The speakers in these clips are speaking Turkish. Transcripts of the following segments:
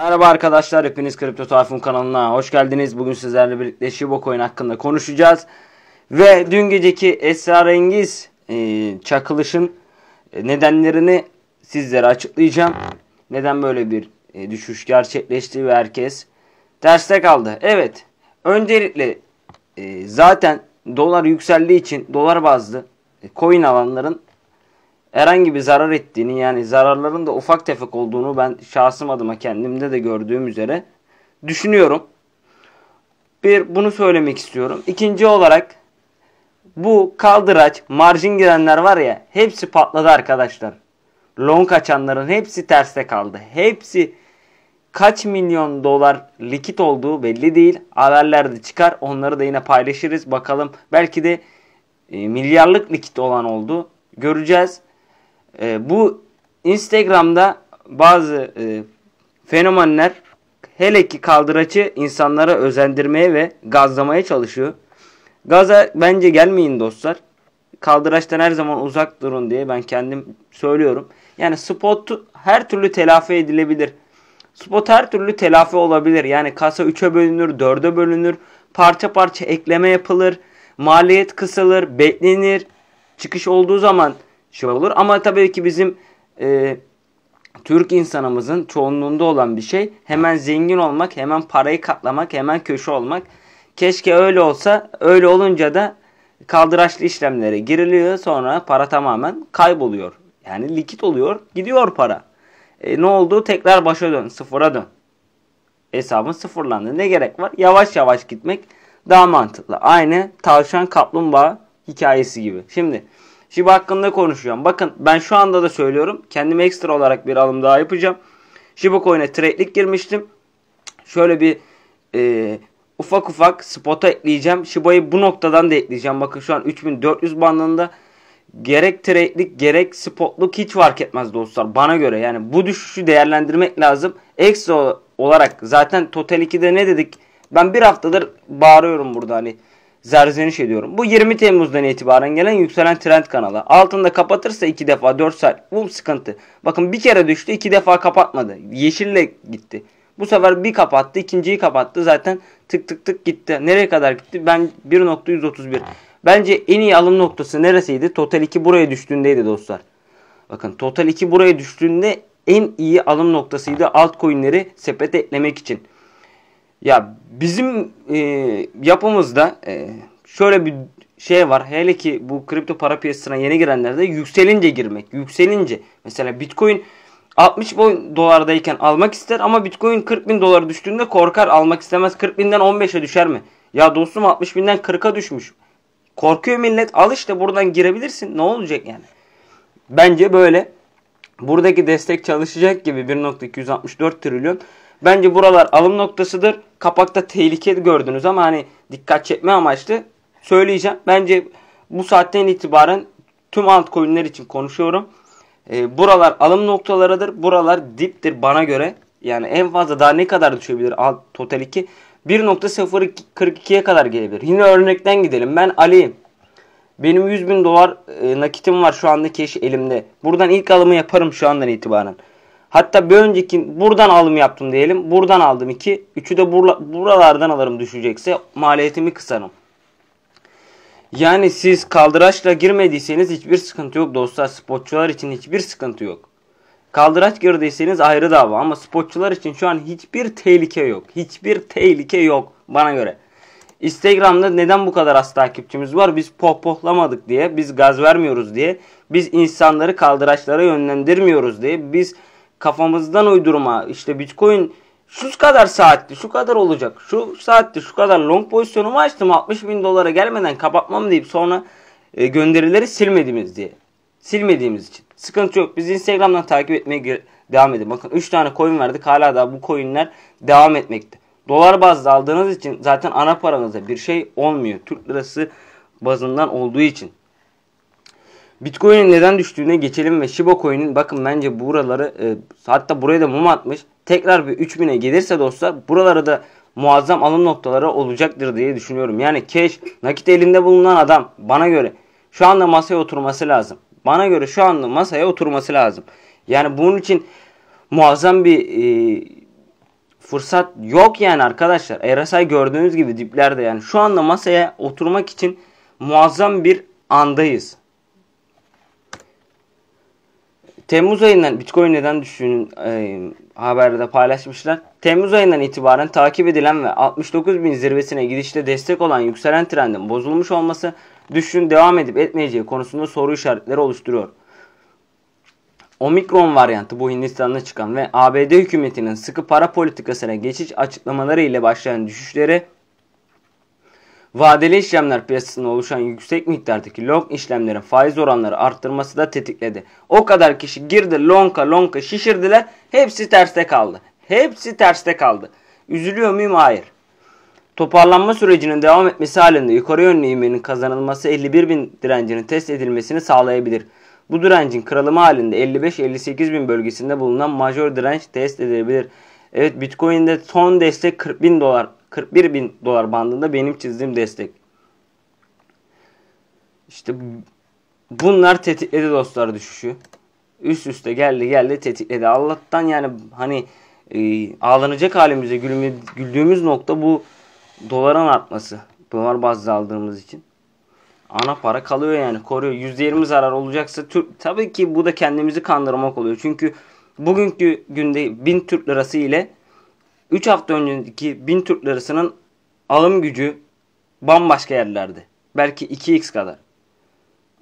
Merhaba arkadaşlar hepiniz Kripto Tayfun kanalına hoş geldiniz. Bugün sizlerle birlikte Shiba hakkında konuşacağız. Ve dün geceki esrarengiz e, çakılışın e, nedenlerini sizlere açıklayacağım. Neden böyle bir e, düşüş gerçekleşti ve herkes derste kaldı. Evet öncelikle e, zaten dolar yükseldiği için dolar bazlı e, coin alanların herhangi bir zarar ettiğini yani zararların da ufak tefek olduğunu ben şahsım adıma kendimde de gördüğüm üzere düşünüyorum. Bir bunu söylemek istiyorum. İkinci olarak bu kaldıraç marjin girenler var ya hepsi patladı arkadaşlar. Long açanların hepsi terste kaldı. Hepsi kaç milyon dolar likit olduğu belli değil. Haberlerde çıkar. Onları da yine paylaşırız. Bakalım belki de e, milyarlık likit olan oldu. Göreceğiz. E, bu Instagram'da bazı e, fenomenler hele ki kaldıraçı insanlara özendirmeye ve gazlamaya çalışıyor. Gaza bence gelmeyin dostlar. Kaldıraçtan her zaman uzak durun diye ben kendim söylüyorum. Yani spot her türlü telafi edilebilir. Spot her türlü telafi olabilir. Yani kasa 3'e bölünür, 4'e bölünür. Parça parça ekleme yapılır. Maliyet kısalır, beklenir. Çıkış olduğu zaman şey olur. Ama tabii ki bizim e, Türk insanımızın çoğunluğunda olan bir şey hemen zengin olmak, hemen parayı katlamak, hemen köşe olmak. Keşke öyle olsa, öyle olunca da kaldıraçlı işlemlere giriliyor sonra para tamamen kayboluyor. Yani likit oluyor, gidiyor para. E, ne oldu? Tekrar başa dön, sıfıra dön. Hesabın sıfırlandı. Ne gerek var? Yavaş yavaş gitmek daha mantıklı. Aynı tavşan kaplumbağa hikayesi gibi. Şimdi Shiba hakkında konuşacağım. Bakın ben şu anda da söylüyorum. Kendime ekstra olarak bir alım daha yapacağım. Shiba coin'e trade'lik girmiştim. Şöyle bir e, ufak ufak spota ekleyeceğim. Shiba'yı bu noktadan da ekleyeceğim. Bakın şu an 3400 bandında gerek trade'lik gerek spotluk hiç fark etmez dostlar bana göre. Yani bu düşüşü değerlendirmek lazım. Ekstra olarak zaten Total 2'de ne dedik? Ben bir haftadır bağırıyorum burada hani zerzeniş ediyorum. Bu 20 Temmuz'dan itibaren gelen yükselen trend kanalı. Altında kapatırsa 2 defa 4 saat bu sıkıntı. Bakın bir kere düştü 2 defa kapatmadı. Yeşille gitti. Bu sefer bir kapattı ikinciyi kapattı zaten tık tık tık gitti. Nereye kadar gitti? Ben 1.131. Bence en iyi alım noktası neresiydi? Total 2 buraya düştüğündeydi dostlar. Bakın Total 2 buraya düştüğünde en iyi alım noktasıydı altcoin'leri sepete eklemek için. Ya bizim e, yapımızda e, şöyle bir şey var. Hele ki bu kripto para piyasasına yeni girenlerde yükselince girmek. Yükselince. Mesela bitcoin 60 bin dolardayken almak ister ama bitcoin 40 bin dolar düştüğünde korkar almak istemez. 40 binden 15'e düşer mi? Ya dostum 60 binden 40'a düşmüş. Korkuyor millet al işte buradan girebilirsin. Ne olacak yani? Bence böyle. Buradaki destek çalışacak gibi 1.264 trilyon. Bence buralar alım noktasıdır. Kapakta tehlike gördünüz ama hani dikkat çekme amaçlı söyleyeceğim. Bence bu saatten itibaren tüm altcoin'ler için konuşuyorum. E, buralar alım noktalarıdır. Buralar diptir bana göre. Yani en fazla daha ne kadar düşebilir alt total 2? 1.042'ye kadar gelebilir. Yine örnekten gidelim. Ben Ali'yim. Benim 100 bin dolar e, nakitim var şu anda keş elimde. Buradan ilk alımı yaparım şu andan itibaren. Hatta bir önceki buradan alım yaptım diyelim. Buradan aldım 2. 3'ü de burla, buralardan alırım düşecekse maliyetimi kısarım. Yani siz kaldıraçla girmediyseniz hiçbir sıkıntı yok dostlar. Spotçular için hiçbir sıkıntı yok. Kaldıraç girdiyseniz ayrı dava ama spotçular için şu an hiçbir tehlike yok. Hiçbir tehlike yok bana göre. Instagram'da neden bu kadar az takipçimiz var? Biz pohpohlamadık diye, biz gaz vermiyoruz diye, biz insanları kaldıraçlara yönlendirmiyoruz diye, biz kafamızdan uydurma işte bitcoin şu kadar saatti şu kadar olacak şu saatti, şu kadar long pozisyonumu açtım 60 bin dolara gelmeden kapatmam deyip sonra e, gönderileri silmediğimiz diye. Silmediğimiz için. Sıkıntı yok. Biz Instagram'dan takip etmeye devam edin. Bakın 3 tane coin verdik. Hala da bu coinler devam etmekte. Dolar bazlı aldığınız için zaten ana paranızda bir şey olmuyor. Türk lirası bazından olduğu için. Bitcoin'in neden düştüğüne geçelim ve Shiba Coin'in bakın bence buraları e, hatta buraya da mum atmış. Tekrar bir 3000'e gelirse dostlar buralara da muazzam alım noktaları olacaktır diye düşünüyorum. Yani cash nakit elinde bulunan adam bana göre şu anda masaya oturması lazım. Bana göre şu anda masaya oturması lazım. Yani bunun için muazzam bir e, fırsat yok yani arkadaşlar. RSI gördüğünüz gibi diplerde yani şu anda masaya oturmak için muazzam bir andayız. Temmuz ayından Bitcoin neden düştüğünün e, haberde paylaşmışlar. Temmuz ayından itibaren takip edilen ve 69 bin zirvesine girişte destek olan yükselen trendin bozulmuş olması düşüşün devam edip etmeyeceği konusunda soru işaretleri oluşturuyor. Omikron varyantı bu Hindistan'da çıkan ve ABD hükümetinin sıkı para politikasına geçiş açıklamaları ile başlayan düşüşleri Vadeli işlemler piyasasında oluşan yüksek miktardaki long işlemlerin faiz oranları arttırması da tetikledi. O kadar kişi girdi longa longa şişirdiler. Hepsi terste kaldı. Hepsi terste kaldı. Üzülüyor muyum? Hayır. Toparlanma sürecinin devam etmesi halinde yukarı yönlü ivmenin kazanılması 51 bin direncinin test edilmesini sağlayabilir. Bu direncin kırılımı halinde 55-58 bin bölgesinde bulunan majör direnç test edilebilir. Evet Bitcoin'de son destek 40 bin dolar 41 bin dolar bandında benim çizdiğim destek. İşte bunlar tetikledi dostlar düşüşü. Üst üste geldi geldi tetikledi. Allah'tan yani hani e, ağlanacak halimize gülme, güldüğümüz nokta bu doların artması. Dolar bazlı aldığımız için. Ana para kalıyor yani koruyor. %20 zarar olacaksa tabii ki bu da kendimizi kandırmak oluyor. Çünkü bugünkü günde 1000 Türk lirası ile 3 hafta önceki bin Türk lirasının alım gücü bambaşka yerlerde. Belki 2x kadar.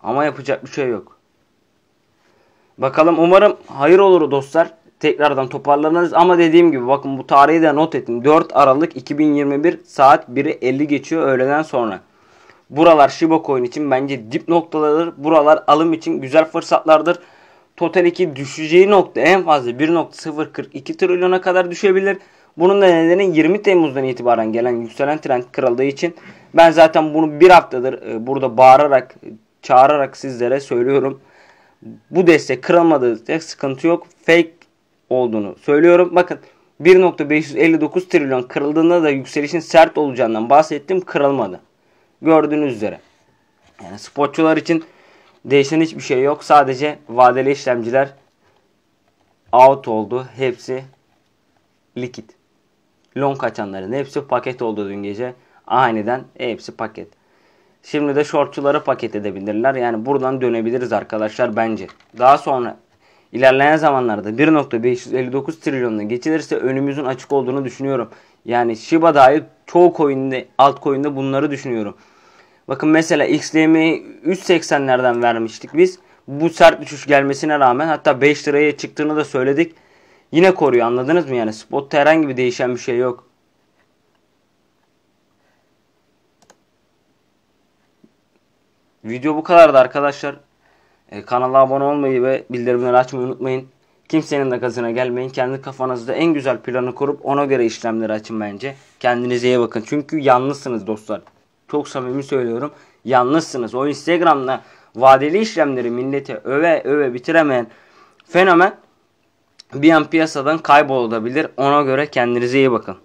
Ama yapacak bir şey yok. Bakalım umarım hayır olur dostlar. Tekrardan toparlanırız ama dediğim gibi bakın bu tarihi de not ettim. 4 Aralık 2021 saat 1'i 50 geçiyor öğleden sonra. Buralar Shiba Coin için bence dip noktalardır. Buralar alım için güzel fırsatlardır. Total 2 düşeceği nokta en fazla 1.042 trilyona kadar düşebilir. Bunun da nedeni 20 Temmuz'dan itibaren gelen yükselen trend kırıldığı için ben zaten bunu bir haftadır e, burada bağırarak, çağırarak sizlere söylüyorum. Bu destek kırılmadığı sıkıntı yok. Fake olduğunu söylüyorum. Bakın 1.559 trilyon kırıldığında da yükselişin sert olacağından bahsettim. Kırılmadı. Gördüğünüz üzere. Yani spotçular için değişen hiçbir şey yok. Sadece vadeli işlemciler out oldu. Hepsi likit long açanların hepsi paket oldu dün gece. Aniden hepsi paket. Şimdi de shortçuları paket edebilirler. Yani buradan dönebiliriz arkadaşlar bence. Daha sonra ilerleyen zamanlarda 1.559 trilyonla geçilirse önümüzün açık olduğunu düşünüyorum. Yani Shiba dahil çoğu coin'de alt coin'de bunları düşünüyorum. Bakın mesela XLM'yi 3.80'lerden vermiştik biz. Bu sert düşüş gelmesine rağmen hatta 5 liraya çıktığını da söyledik yine koruyor anladınız mı? Yani spotta herhangi bir değişen bir şey yok. Video bu kadardı arkadaşlar. Ee, kanala abone olmayı ve bildirimleri açmayı unutmayın. Kimsenin de gazına gelmeyin. Kendi kafanızda en güzel planı kurup ona göre işlemleri açın bence. Kendinize iyi bakın. Çünkü yalnızsınız dostlar. Çok samimi söylüyorum. Yalnızsınız. O Instagram'da vadeli işlemleri millete öve öve bitiremeyen fenomen bir an piyasadan kaybolabilir. Ona göre kendinize iyi bakın.